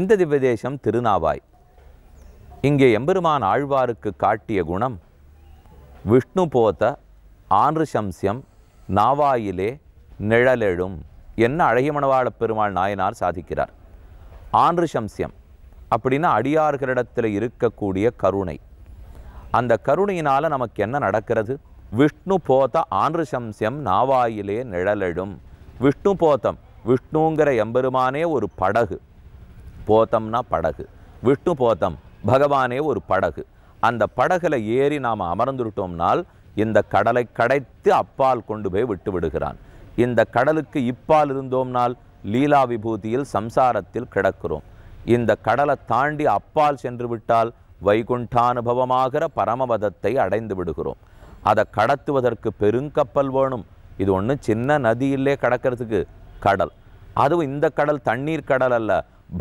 இந்த திவ்யதேசம் திருநாவாய் இங்கே எம்பெருமான் ஆழ்வாருக்கு காட்டிய குணம் விஷ்ணு போத்த ஆன்று சம்சியம் நாவாயிலே நிழலெழும் என்ன அழகிமணவாள பெருமாள் நாயனார் சாதிக்கிறார் ஆன்று சம்சியம் அப்படின்னா அடியார்களிடத்தில் இருக்கக்கூடிய கருணை அந்த கருணையினால் நமக்கு என்ன நடக்கிறது விஷ்ணு போத்த ஆன்று சம்சியம் நாவாயிலே நிழலெழும் விஷ்ணு போத்தம் விஷ்ணுங்கிற எம்பெருமானே ஒரு படகு போத்தம்னா படகு விட்டு போத்தம் பகவானே ஒரு படகு அந்த படகுல ஏறி நாம் அமர்ந்துவிட்டோம்னால் இந்த கடலை கடைத்து அப்பால் கொண்டு போய் விட்டு விடுகிறான் இந்த கடலுக்கு இப்பால் இருந்தோம்னால் லீலா விபூதியில் சம்சாரத்தில் கிடக்கிறோம் இந்த கடலை தாண்டி அப்பால் சென்று விட்டால் வைகுண்டானுபவமாகிற பரமபதத்தை அடைந்து விடுகிறோம் அதை கடத்துவதற்கு பெருங்கப்பல் வேணும் இது ஒன்று சின்ன நதியிலே கடக்கிறதுக்கு கடல் அதுவும் இந்த கடல் தண்ணீர் கடல் அல்ல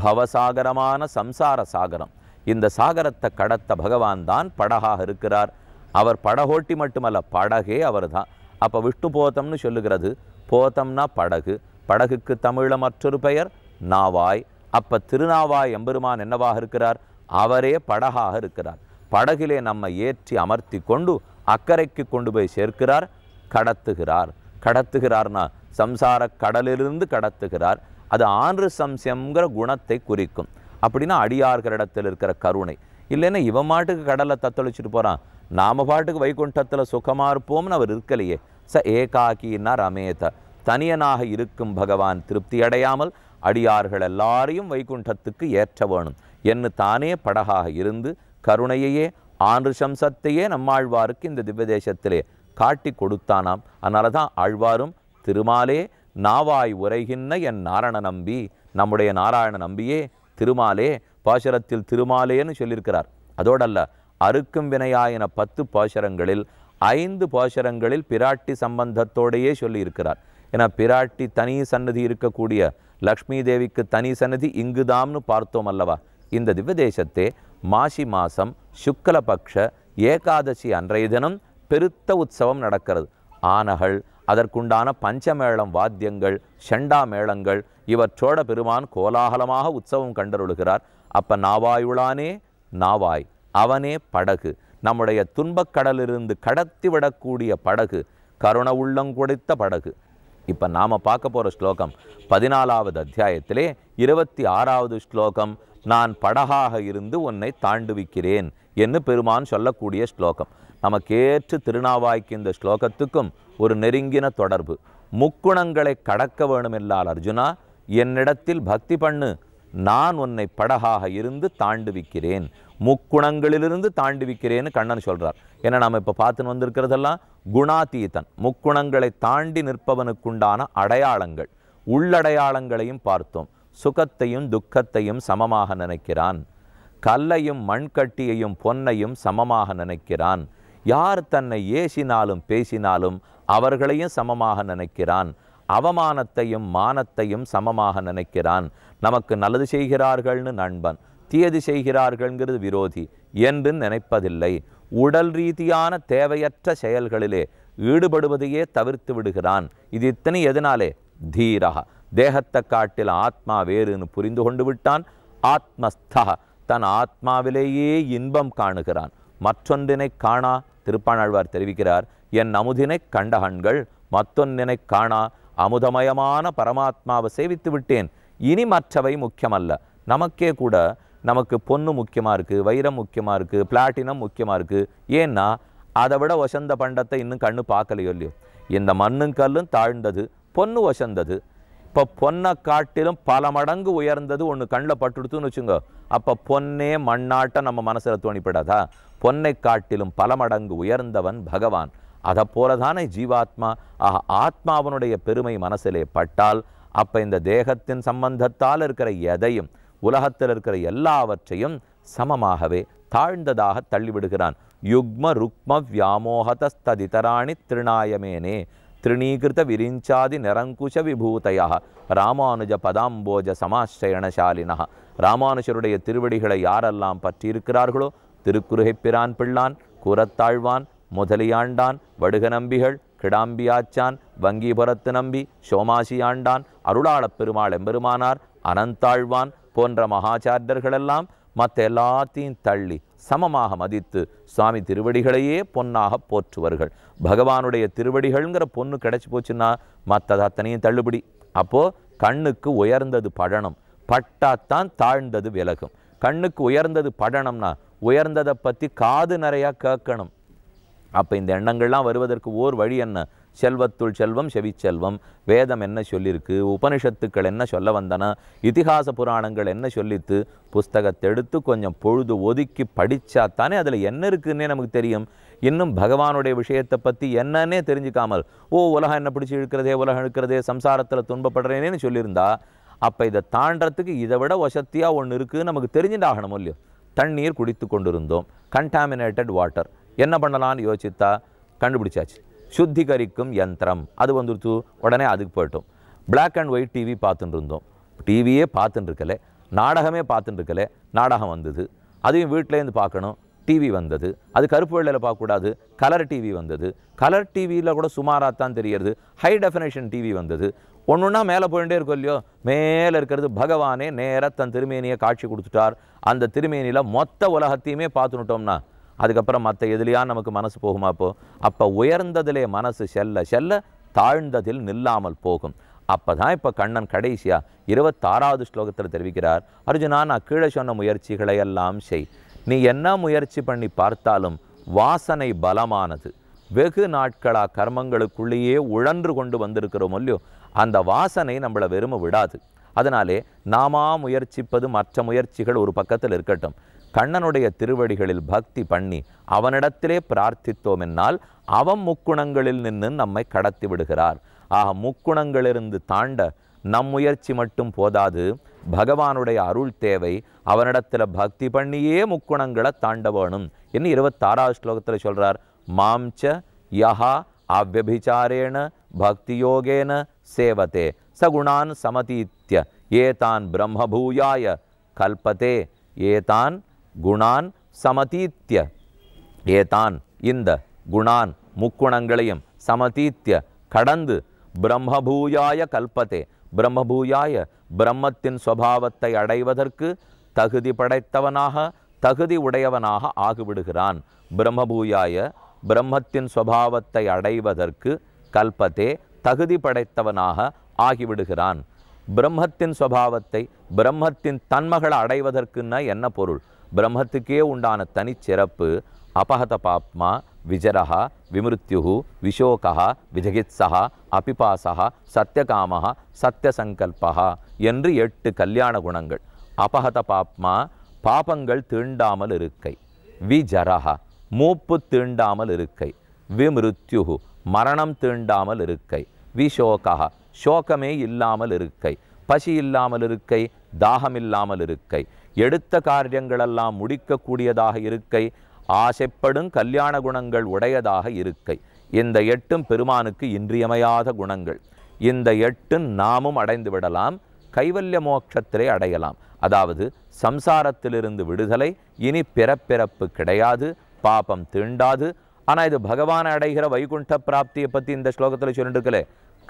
பவசாகரமான சம்சார சாகரம் இந்த சாகரத்தை கடத்த பகவான் தான் படகாக இருக்கிறார் அவர் படகோட்டி மட்டுமல்ல படகே அவர் தான் அப்போ விஷ்ணு போத்தம்னு சொல்லுகிறது போத்தம்னா படகு படகுக்கு தமிழ மற்றொரு பெயர் நாவாய் அப்போ திருநாவாய் எம்பெருமான் என்னவாக இருக்கிறார் அவரே படகாக இருக்கிறார் படகிலே நம்ம ஏற்றி அமர்த்தி கொண்டு அக்கறைக்கு கொண்டு போய் சேர்க்கிறார் கடத்துகிறார் கடத்துகிறார்னா சம்சார கடலிலிருந்து கடத்துகிறார் அது ஆன்று சம்சம்ங்கிற குணத்தை குறிக்கும் அப்படின்னா அடியார்களிடத்தில் இருக்கிற கருணை இல்லைன்னா இவன் மாட்டுக்கு கடலை தத்தளிச்சுட்டு போகிறான் நாம் பாட்டுக்கு வைகுண்டத்தில் சுகமாக இருப்போம்னு அவர் இருக்கலையே ச ஏகாக்கின்னா ரமேத தனியனாக இருக்கும் பகவான் திருப்தி அடையாமல் அடியார்கள் எல்லாரையும் வைகுண்டத்துக்கு ஏற்ற வேணும் என்று தானே படகாக இருந்து கருணையையே ஆன்று சம்சத்தையே நம்மாழ்வாருக்கு இந்த திவ்ய தேசத்திலே காட்டி கொடுத்தானாம் அதனால தான் ஆழ்வாரும் திருமாலே நாவாய் உரைகின்ற என் நாராயண நம்பி நம்முடைய நாராயண நம்பியே திருமாலே பாசரத்தில் திருமாலேன்னு சொல்லியிருக்கிறார் அதோடல்ல அறுக்கும் வினையாயின பத்து பாசரங்களில் ஐந்து பாசரங்களில் பிராட்டி சம்பந்தத்தோடையே சொல்லியிருக்கிறார் ஏன்னா பிராட்டி தனி சன்னதி இருக்கக்கூடிய லக்ஷ்மி தேவிக்கு தனி சன்னதி இங்குதாம்னு பார்த்தோம் அல்லவா இந்த திவ்ய தேசத்தே மாசி மாசம் சுக்கலபக்ஷ ஏகாதசி அன்றைய தினம் பெருத்த உற்சவம் நடக்கிறது ஆனகள் அதற்குண்டான பஞ்சமேளம் வாத்தியங்கள் செண்டா மேளங்கள் இவற்றோட பெருமான் கோலாகலமாக உற்சவம் கண்டருளுகிறார் அப்போ நாவாயுளானே நாவாய் அவனே படகு நம்முடைய துன்பக் கடலிலிருந்து கடத்தி விடக்கூடிய படகு கருண கொடுத்த படகு இப்போ நாம் பார்க்க போகிற ஸ்லோகம் பதினாலாவது அத்தியாயத்திலே இருபத்தி ஆறாவது ஸ்லோகம் நான் படகாக இருந்து உன்னை தாண்டுவிக்கிறேன் என்று பெருமான் சொல்லக்கூடிய ஸ்லோகம் நமக்கேற்று திருநாவாய்க்கு இந்த ஸ்லோகத்துக்கும் ஒரு நெருங்கின தொடர்பு முக்குணங்களை கடக்க வேணுமில்லால் அர்ஜுனா என்னிடத்தில் பக்தி பண்ணு நான் உன்னை படகாக இருந்து தாண்டுவிக்கிறேன் முக்குணங்களிலிருந்து தாண்டுவிக்கிறேன்னு கண்ணன் சொல்கிறார் ஏன்னா நம்ம இப்போ பார்த்துன்னு வந்திருக்கிறதெல்லாம் குணாதீதன் முக்குணங்களை தாண்டி நிற்பவனுக்குண்டான அடையாளங்கள் உள்ளடையாளங்களையும் பார்த்தோம் சுகத்தையும் துக்கத்தையும் சமமாக நினைக்கிறான் கல்லையும் மண்கட்டியையும் பொன்னையும் சமமாக நினைக்கிறான் யார் தன்னை ஏசினாலும் பேசினாலும் அவர்களையும் சமமாக நினைக்கிறான் அவமானத்தையும் மானத்தையும் சமமாக நினைக்கிறான் நமக்கு நல்லது செய்கிறார்கள்னு நண்பன் தீயது செய்கிறார்கள்ங்கிறது விரோதி என்று நினைப்பதில்லை உடல் ரீதியான தேவையற்ற செயல்களிலே ஈடுபடுவதையே தவிர்த்து விடுகிறான் இது இத்தனை எதனாலே தீரா தேகத்தை காட்டில் ஆத்மா வேறுன்னு புரிந்து கொண்டு விட்டான் ஆத்மஸ்தா தன் ஆத்மாவிலேயே இன்பம் காணுகிறான் மற்றொன்றினை காணா திருப்பாணாழ்வார் தெரிவிக்கிறார் என் அமுதினை கண்டகண்கள் மற்றொன்றினை காணா அமுதமயமான பரமாத்மாவை சேவித்து விட்டேன் இனி மற்றவை முக்கியமல்ல நமக்கே கூட நமக்கு பொண்ணு முக்கியமாக இருக்குது வைரம் முக்கியமாக இருக்குது பிளாட்டினம் முக்கியமாக இருக்குது ஏன்னா அதை விட ஒசந்த பண்டத்தை இன்னும் கண்ணு பார்க்கலையோ இல்லையோ இந்த மண்ணும் கல்லும் தாழ்ந்தது பொண்ணு ஒசந்தது அப்போ பொன்னை காட்டிலும் பல மடங்கு உயர்ந்தது ஒன்று கண்ணில் பட்டுடுத்துன்னு வச்சுங்க அப்போ பொன்னே மண்ணாட்ட நம்ம மனசில் தோணிப்படாதா பொன்னை காட்டிலும் பல மடங்கு உயர்ந்தவன் பகவான் அதை போல தானே ஜீவாத்மா ஆக ஆத்மாவனுடைய பெருமை மனசிலே பட்டால் அப்போ இந்த தேகத்தின் சம்பந்தத்தால் இருக்கிற எதையும் உலகத்தில் இருக்கிற எல்லாவற்றையும் சமமாகவே தாழ்ந்ததாக தள்ளிவிடுகிறான் யுக்ம ருக்ம வியாமோகதஸ்ததிதராணி திருநாயமேனே திரிணீகிருத விரிஞ்சாதி நிரங்குஷ விபூதையா ராமானுஜ பதாம்போஜ சமாசயணசாலினா ராமானுஷருடைய திருவடிகளை யாரெல்லாம் பற்றியிருக்கிறார்களோ திருக்குறுகைப்பிரான் பிள்ளான் கூரத்தாழ்வான் முதலியாண்டான் வடுக நம்பிகள் கிடாம்பியாச்சான் வங்கிபுரத்து நம்பி சோமாசியாண்டான் அருளாளப் பெருமாள் எம்பெருமானார் அனந்தாழ்வான் போன்ற மகாச்சாரியர்களெல்லாம் மற்ற எல்லாத்தையும் தள்ளி சமமாக மதித்து சுவாமி திருவடிகளையே பொன்னாக போற்றுவர்கள் பகவானுடைய திருவடிகள்ங்கிற பொண்ணு கிடச்சி போச்சுன்னா மற்றது அத்தனையும் தள்ளுபடி அப்போது கண்ணுக்கு உயர்ந்தது பழனம் பட்டாத்தான் தாழ்ந்தது விலகும் கண்ணுக்கு உயர்ந்தது படனம்னா உயர்ந்ததை பற்றி காது நிறையா கேட்கணும் அப்போ இந்த எண்ணங்கள்லாம் வருவதற்கு ஓர் வழி என்ன செல்வத்துள் செல்வம் செவிச்செல்வம் வேதம் என்ன சொல்லியிருக்கு உபனிஷத்துக்கள் என்ன சொல்ல வந்தன இதிகாச புராணங்கள் என்ன சொல்லித்து புஸ்தகத்தை எடுத்து கொஞ்சம் பொழுது ஒதுக்கி படித்தா தானே அதில் என்ன இருக்குன்னே நமக்கு தெரியும் இன்னும் பகவானுடைய விஷயத்தை பற்றி என்னன்னே தெரிஞ்சுக்காமல் ஓ உலகம் என்ன பிடிச்சி இருக்கிறதே உலகம் இருக்கிறதே சம்சாரத்தில் துன்பப்படுறேனேன்னு சொல்லியிருந்தா அப்போ இதை தாண்டறதுக்கு இதை விட வசத்தியாக ஒன்று இருக்குதுன்னு நமக்கு தெரிஞ்சுட்டாகணும் இல்லையோ தண்ணீர் குடித்து கொண்டிருந்தோம் கண்டாமினேட்டட் வாட்டர் என்ன பண்ணலான்னு யோசித்தா கண்டுபிடிச்சாச்சு சுத்திகரிக்கும் யந்திரம் அது வந்துருச்சு உடனே அதுக்கு போய்ட்டும் பிளாக் அண்ட் ஒயிட் டிவி பார்த்துட்டு இருந்தோம் டிவியே பார்த்துட்டு இருக்கல நாடகமே பார்த்துட்டு இருக்கல நாடகம் வந்தது அதையும் வீட்டிலேருந்து பார்க்கணும் டிவி வந்தது அது கருப்பு வெள்ளையில் பார்க்கக்கூடாது கலர் டிவி வந்தது கலர் டிவியில் கூட சுமாராக தான் தெரியறது ஹை டெஃபினேஷன் டிவி வந்தது ஒன்று ஒன்றா மேலே போயிட்டே இருக்கும் இல்லையோ மேலே இருக்கிறது பகவானே நேராக தன் திருமேனியை காட்சி கொடுத்துட்டார் அந்த திருமேனியில் மொத்த உலகத்தையுமே பார்த்துனுட்டோம்னா அதுக்கப்புறம் மற்ற எதுலையா நமக்கு மனசு போகுமா அப்போ அப்போ உயர்ந்ததிலே மனசு செல்ல செல்ல தாழ்ந்ததில் நில்லாமல் போகும் அப்போ தான் இப்போ கண்ணன் கடைசியாக இருபத்தாறாவது ஸ்லோகத்தில் தெரிவிக்கிறார் அர்ஜுனா நான் கீழே சொன்ன முயற்சிகளை எல்லாம் செய் நீ என்ன முயற்சி பண்ணி பார்த்தாலும் வாசனை பலமானது வெகு நாட்களாக கர்மங்களுக்குள்ளேயே உழன்று கொண்டு வந்திருக்கிறோம் இல்லையோ அந்த வாசனை நம்மளை வெறும விடாது அதனாலே நாமா முயற்சிப்பது மற்ற முயற்சிகள் ஒரு பக்கத்தில் இருக்கட்டும் கண்ணனுடைய திருவடிகளில் பக்தி பண்ணி அவனிடத்திலே பிரார்த்தித்தோம் என்னால் அவன் முக்குணங்களில் நின்று நம்மை கடத்தி விடுகிறார் ஆக முக்குணங்களிலிருந்து தாண்ட நம் முயற்சி மட்டும் போதாது பகவானுடைய அருள் தேவை அவனிடத்தில் பக்தி பண்ணியே முக்குணங்களை தாண்ட வேணும் என்று இருபத்தாறாவது ஸ்லோகத்தில் சொல்கிறார் மாம்ச யஹா பக்தி பக்தியோகேன சேவதே சகுணான் சமதீத்திய ஏதான் பிரம்மபூயாய கல்பதே ஏதான் குணான் சமதீத்திய ஏதான் இந்த குணான் முக்குணங்களையும் சமதீத்திய கடந்து பிரம்மபூயாய கல்பத்தே பிரம்மபூயாய பிரம்மத்தின் சுவாவத்தை அடைவதற்கு தகுதி படைத்தவனாக தகுதி உடையவனாக ஆகிவிடுகிறான் பிரம்மபூயாய பிரம்மத்தின் சுவாவத்தை அடைவதற்கு கல்பத்தே தகுதி படைத்தவனாக ஆகிவிடுகிறான் பிரம்மத்தின் சுவாவத்தை பிரம்மத்தின் தன்மகளை அடைவதற்குன்னா என்ன பொருள் பிரம்மத்துக்கே உண்டான தனிச்சிறப்பு அபகத பாப்மா விஜரஹா விமிருத்யு விஷோகா விஜகித்சகா அபிபாசா சத்தியகாமா சத்தியசங்கல்பா என்று எட்டு கல்யாண குணங்கள் அபகத பாப்மா பாபங்கள் தீண்டாமல் இருக்கை விஜரஹா மூப்பு தீண்டாமல் இருக்கை விமிருத்யு மரணம் தீண்டாமல் இருக்கை விஷோகா சோகமே இல்லாமல் இருக்கை பசி இல்லாமல் இருக்கை தாகம் இல்லாமல் இருக்கை எடுத்த காரியங்களெல்லாம் முடிக்கக்கூடியதாக இருக்கை ஆசைப்படும் கல்யாண குணங்கள் உடையதாக இருக்கை இந்த எட்டும் பெருமானுக்கு இன்றியமையாத குணங்கள் இந்த எட்டும் நாமும் அடைந்து விடலாம் கைவல்ய மோட்சத்திலே அடையலாம் அதாவது சம்சாரத்திலிருந்து விடுதலை இனி பிறப்பிறப்பு கிடையாது பாபம் தீண்டாது ஆனால் இது பகவான் அடைகிற வைகுண்ட பிராப்தியை பற்றி இந்த ஸ்லோகத்தில் சொல்லிட்டு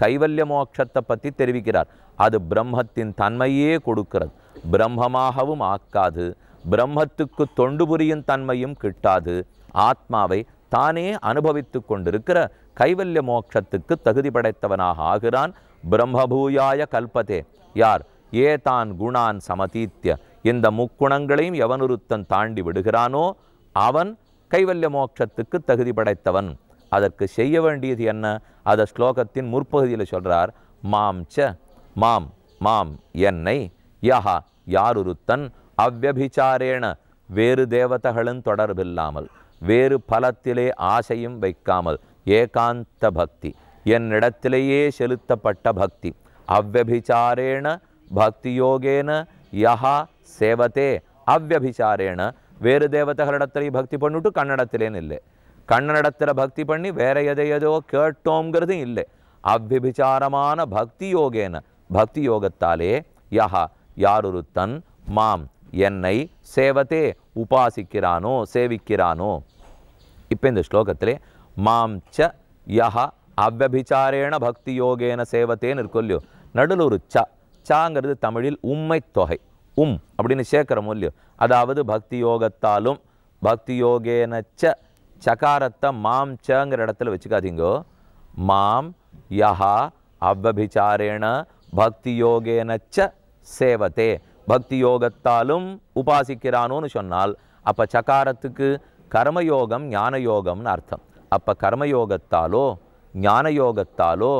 கைவல்ய மோட்சத்தை பற்றி தெரிவிக்கிறார் அது பிரம்மத்தின் தன்மையே கொடுக்கிறது பிரம்மமாகவும் ஆக்காது பிரம்மத்துக்கு தொண்டு புரியும் தன்மையும் கிட்டாது ஆத்மாவை தானே அனுபவித்து கொண்டிருக்கிற கைவல்ய மோட்சத்துக்கு தகுதி படைத்தவனாக ஆகிறான் பிரம்மபூயாய கல்பதே யார் ஏ தான் குணான் சமதீத்திய இந்த முக்குணங்களையும் எவனுருத்தன் தாண்டி விடுகிறானோ அவன் கைவல்ய மோட்சத்துக்கு தகுதி படைத்தவன் அதற்கு செய்ய வேண்டியது என்ன அதை ஸ்லோகத்தின் முற்பகுதியில் சொல்கிறார் மாம் ச மாம் மாம் என்னை யஹா யாருருத்தன் அவ்வபிச்சாரேண வேறு தேவதகளும் தொடர்பில்லாமல் வேறு பலத்திலே ஆசையும் வைக்காமல் ஏகாந்த பக்தி என்னிடத்திலேயே செலுத்தப்பட்ட பக்தி அவ்வபிச்சாரேண பக்தியோகேன யஹா சேவதே அவ்வபிச்சாரேன வேறு தேவதகளிடத்திலேயே பக்தி பண்ணிவிட்டு கன்னடத்திலேன்னு இல்லை கண்ணனிடத்தில் பக்தி பண்ணி வேற எதையதோ கேட்டோங்கிறது இல்லை அவ்விபிச்சாரமான பக்தி யோகேன பக்தி யோகத்தாலே யஹா யாரொரு தன் மாம் என்னை சேவத்தே உபாசிக்கிறானோ சேவிக்கிறானோ இப்போ இந்த ஸ்லோகத்திலே மாம் ச யஹா அவ்வபிச்சாரேண பக்தி யோகேன சேவத்தேன்னு இருக்கொல்லையோ நடுல ஒரு ச சாங்கிறது தமிழில் உம்மை தொகை உம் அப்படின்னு சேர்க்கிறோம் மொழியோ அதாவது பக்தி யோகத்தாலும் பக்தி யோகேன சகாரத்தை மாம் சங்கிற இடத்துல வச்சுக்காதீங்கோ மாம் யஹா அவ்வபிச்சாரேன பக்தி யோகேனச்ச சேவத்தே பக்தி யோகத்தாலும் உபாசிக்கிறானோன்னு சொன்னால் அப்போ சகாரத்துக்கு கர்மயோகம் ஞானயோகம்னு அர்த்தம் அப்போ கர்மயோகத்தாலோ ஞானயோகத்தாலோ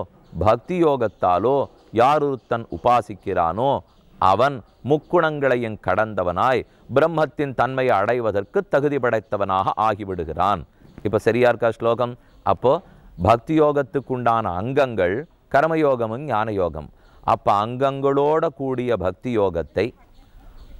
பக்தி யோகத்தாலோ யார் ஒருத்தன் உபாசிக்கிறானோ அவன் முக்குணங்களையும் கடந்தவனாய் பிரம்மத்தின் தன்மையை அடைவதற்கு தகுதி படைத்தவனாக ஆகிவிடுகிறான் இப்போ சரியா இருக்கா ஸ்லோகம் அப்போது பக்தி யோகத்துக்குண்டான அங்கங்கள் கர்மயோகமும் ஞான யோகம் அப்போ அங்கங்களோட கூடிய பக்தி யோகத்தை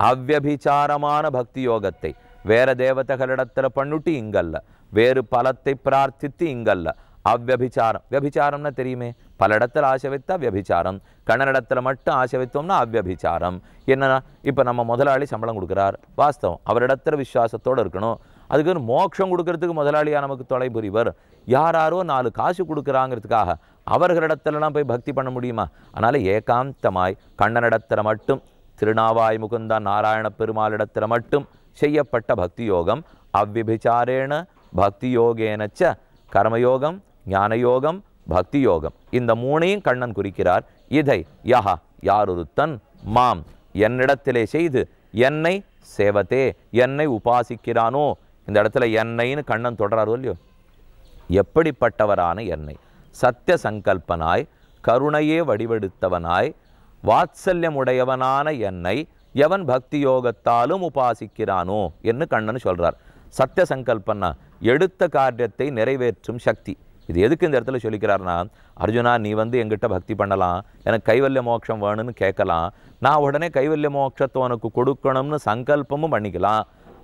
அவ்வபிச்சாரமான பக்தி யோகத்தை வேற தேவதைகளிடத்தில் பண்ணுட்டு இங்கல்ல வேறு பலத்தை பிரார்த்தித்து இங்கல்ல அவ்வபிச்சாரம் வியபிச்சாரம்னா தெரியுமே பல இடத்துல ஆசை வைத்தா வியபிச்சாரம் கணனிடத்தில் மட்டும் ஆசை வைத்தோம்னா அவ்வியபிச்சாரம் என்னன்னா இப்போ நம்ம முதலாளி சம்பளம் கொடுக்குறார் வாஸ்தவம் அவரிடத்துல விசுவாசத்தோடு இருக்கணும் அதுக்கு மோட்சம் கொடுக்கறதுக்கு முதலாளியாக நமக்கு தொலை புரிவர் யாராரோ நாலு காசு கொடுக்குறாங்கிறதுக்காக அவர்களிடத்துலலாம் போய் பக்தி பண்ண முடியுமா அதனால் ஏகாந்தமாய் கண்ணனிடத்தில் மட்டும் திருநாவாய் முகுந்த நாராயண இடத்துல மட்டும் செய்யப்பட்ட பக்தி யோகம் அவ்விபிச்சாரேன பக்தி யோகேனச்ச கர்மயோகம் ஞானயோகம் பக்தி யோகம் இந்த மூணையும் கண்ணன் குறிக்கிறார் இதை யஹா யார் மாம் என்னிடத்திலே செய்து என்னை சேவத்தே என்னை உபாசிக்கிறானோ இந்த இடத்துல என்னைன்னு கண்ணன் தொடராரோ இல்லையோ எப்படிப்பட்டவரான என்னை சத்திய சங்கல்பனாய் கருணையே வடிவெடுத்தவனாய் வாத்சல்யமுடையவனான என்னை எவன் பக்தி யோகத்தாலும் உபாசிக்கிறானோ என்று கண்ணன் சொல்கிறார் சத்திய சங்கல்பன்னா எடுத்த காரியத்தை நிறைவேற்றும் சக்தி இது எதுக்கு இந்த இடத்துல சொல்லிக்கிறாருன்னா அர்ஜுனா நீ வந்து எங்கிட்ட பக்தி பண்ணலாம் எனக்கு கைவல்ய மோட்சம் வேணும்னு கேட்கலாம் நான் உடனே கைவல்ய மோட்சத்தை உனக்கு கொடுக்கணும்னு சங்கல்பமும் பண்ணிக்கலாம்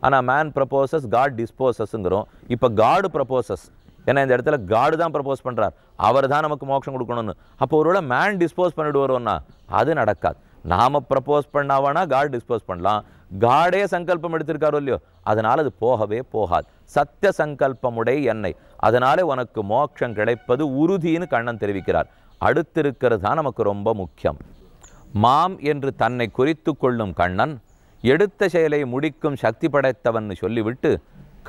ஆனால் மேன் ப்ரப்போசஸ் காட் டிஸ்போசஸ்ங்கிறோம் இப்போ காடு ப்ரப்போசஸ் ஏன்னா இந்த இடத்துல காடு தான் ப்ரப்போஸ் பண்ணுறார் அவர் தான் நமக்கு மோட்சம் கொடுக்கணும்னு அப்போ ஒருவேளை மேன் டிஸ்போஸ் பண்ணிவிடுவாரோன்னா அது நடக்காது நாம் ப்ரப்போஸ் பண்ணாவனா காட் டிஸ்போஸ் பண்ணலாம் காடே சங்கல்பம் எடுத்திருக்காரோ இல்லையோ அதனால் அது போகவே போகாது சத்திய சங்கல்பமுடைய என்னை அதனாலே உனக்கு மோட்சம் கிடைப்பது உறுதின்னு கண்ணன் தெரிவிக்கிறார் அடுத்திருக்கிறது தான் நமக்கு ரொம்ப முக்கியம் மாம் என்று தன்னை குறித்து கொள்ளும் கண்ணன் எடுத்த செயலை முடிக்கும் சக்தி படைத்தவன் சொல்லிவிட்டு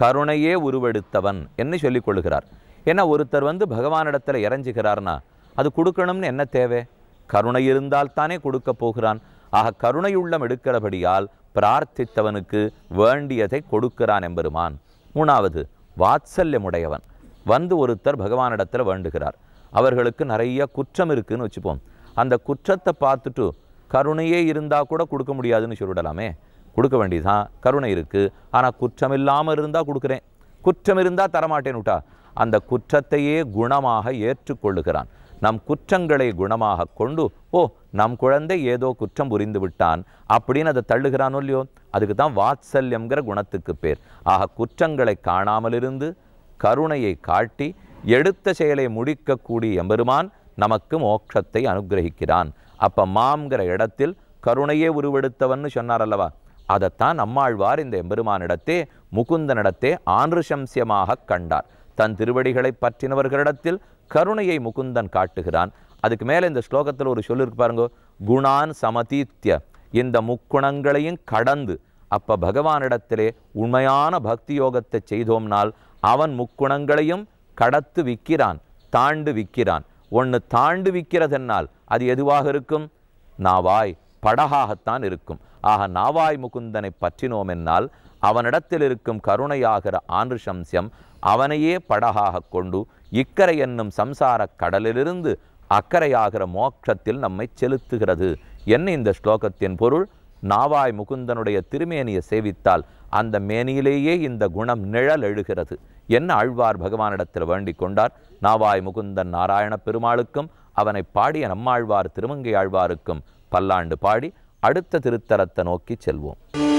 கருணையே உருவெடுத்தவன் என்று சொல்லிக் கொள்கிறார் ஏன்னா ஒருத்தர் வந்து பகவானிடத்தில் இறஞ்சுகிறார்னா அது கொடுக்கணும்னு என்ன தேவை கருணை இருந்தால் தானே கொடுக்க போகிறான் ஆக கருணையுள்ளம் எடுக்கிறபடியால் பிரார்த்தித்தவனுக்கு வேண்டியதை கொடுக்கிறான் எம்பெருமான் மூணாவது வாத்சல்யமுடையவன் வந்து ஒருத்தர் பகவானிடத்தில் வேண்டுகிறார் அவர்களுக்கு நிறைய குற்றம் இருக்குதுன்னு வச்சுப்போம் அந்த குற்றத்தை பார்த்துட்டு கருணையே இருந்தால் கூட கொடுக்க முடியாதுன்னு சொல்லிவிடலாமே கொடுக்க வேண்டியதுதான் கருணை இருக்குது ஆனால் குற்றம் இல்லாமல் இருந்தால் கொடுக்குறேன் குற்றம் இருந்தால் விட்டா அந்த குற்றத்தையே குணமாக ஏற்றுக்கொள்ளுகிறான் நம் குற்றங்களை குணமாக கொண்டு ஓ நம் குழந்தை ஏதோ குற்றம் புரிந்து விட்டான் அப்படின்னு அதை தள்ளுகிறானோ இல்லையோ அதுக்கு தான் வாத்சல்யங்கிற குணத்துக்கு பேர் ஆக குற்றங்களை காணாமலிருந்து கருணையை காட்டி எடுத்த செயலை முடிக்கக்கூடிய எம்பெருமான் நமக்கு மோட்சத்தை அனுகிரகிக்கிறான் அப்போ மாங்கிற இடத்தில் கருணையே உருவெடுத்தவன்னு சொன்னார் அல்லவா அதைத்தான் நம்மாழ்வார் இந்த எம்பெருமானிடத்தே முகுந்தனிடத்தே ஆன்ருசம்சியமாக கண்டார் தன் திருவடிகளை பற்றினவர்களிடத்தில் கருணையை முகுந்தன் காட்டுகிறான் அதுக்கு மேலே இந்த ஸ்லோகத்தில் ஒரு சொல்லிருக்கு பாருங்க குணான் சமதீத்திய இந்த முக்குணங்களையும் கடந்து அப்போ பகவானிடத்திலே உண்மையான பக்தி யோகத்தை செய்தோம்னால் அவன் முக்குணங்களையும் கடத்து விற்கிறான் தாண்டு விற்கிறான் ஒன்று தாண்டு விற்கிறதென்னால் அது எதுவாக இருக்கும் நாவாய் படகாகத்தான் இருக்கும் ஆக நாவாய் முகுந்தனை பற்றினோம் என்னால் அவனிடத்தில் இருக்கும் கருணையாகிற ஆன்ருசம்சியம் அவனையே படகாக கொண்டு இக்கரை என்னும் சம்சாரக் கடலிலிருந்து அக்கறையாகிற மோட்சத்தில் நம்மை செலுத்துகிறது என்ன இந்த ஸ்லோகத்தின் பொருள் நாவாய் முகுந்தனுடைய திருமேனியை சேவித்தால் அந்த மேனியிலேயே இந்த குணம் நிழல் எழுகிறது என்ன ஆழ்வார் பகவானிடத்தில் வேண்டிக் கொண்டார் நாவாய் முகுந்தன் நாராயண பெருமாளுக்கும் அவனை பாடிய நம்மாழ்வார் திருமங்கை ஆழ்வாருக்கும் பல்லாண்டு பாடி அடுத்த திருத்தலத்தை நோக்கி செல்வோம்